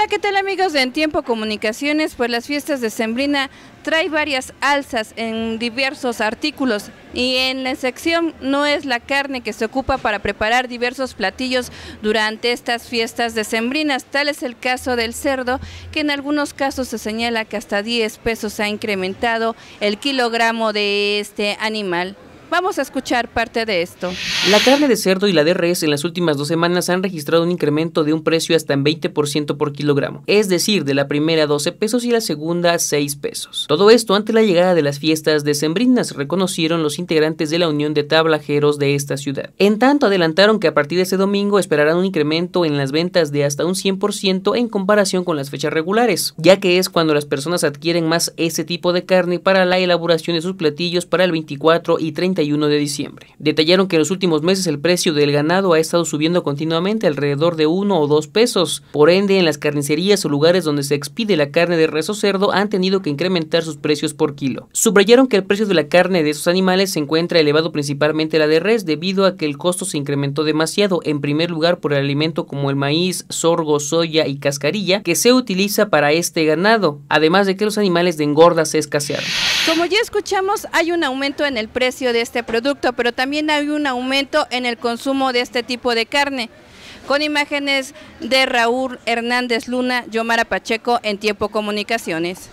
Hola, ¿qué tal amigos de En Tiempo Comunicaciones? Pues las fiestas de Sembrina trae varias alzas en diversos artículos y en la sección no es la carne que se ocupa para preparar diversos platillos durante estas fiestas de sembrinas, Tal es el caso del cerdo, que en algunos casos se señala que hasta 10 pesos ha incrementado el kilogramo de este animal. Vamos a escuchar parte de esto. La carne de cerdo y la de res en las últimas dos semanas han registrado un incremento de un precio hasta en 20% por kilogramo, es decir, de la primera 12 pesos y la segunda 6 pesos. Todo esto ante la llegada de las fiestas decembrinas, reconocieron los integrantes de la Unión de Tablajeros de esta ciudad. En tanto, adelantaron que a partir de ese domingo esperarán un incremento en las ventas de hasta un 100% en comparación con las fechas regulares, ya que es cuando las personas adquieren más ese tipo de carne para la elaboración de sus platillos para el 24 y 30 de diciembre. Detallaron que en los últimos meses el precio del ganado ha estado subiendo continuamente alrededor de 1 o 2 pesos. Por ende, en las carnicerías o lugares donde se expide la carne de res o cerdo han tenido que incrementar sus precios por kilo. Subrayaron que el precio de la carne de esos animales se encuentra elevado principalmente la de res debido a que el costo se incrementó demasiado, en primer lugar por el alimento como el maíz, sorgo, soya y cascarilla que se utiliza para este ganado, además de que los animales de engorda se escasearon. Como ya escuchamos, hay un aumento en el precio de este producto, pero también hay un aumento en el consumo de este tipo de carne. Con imágenes de Raúl Hernández Luna, Yomara Pacheco en Tiempo Comunicaciones.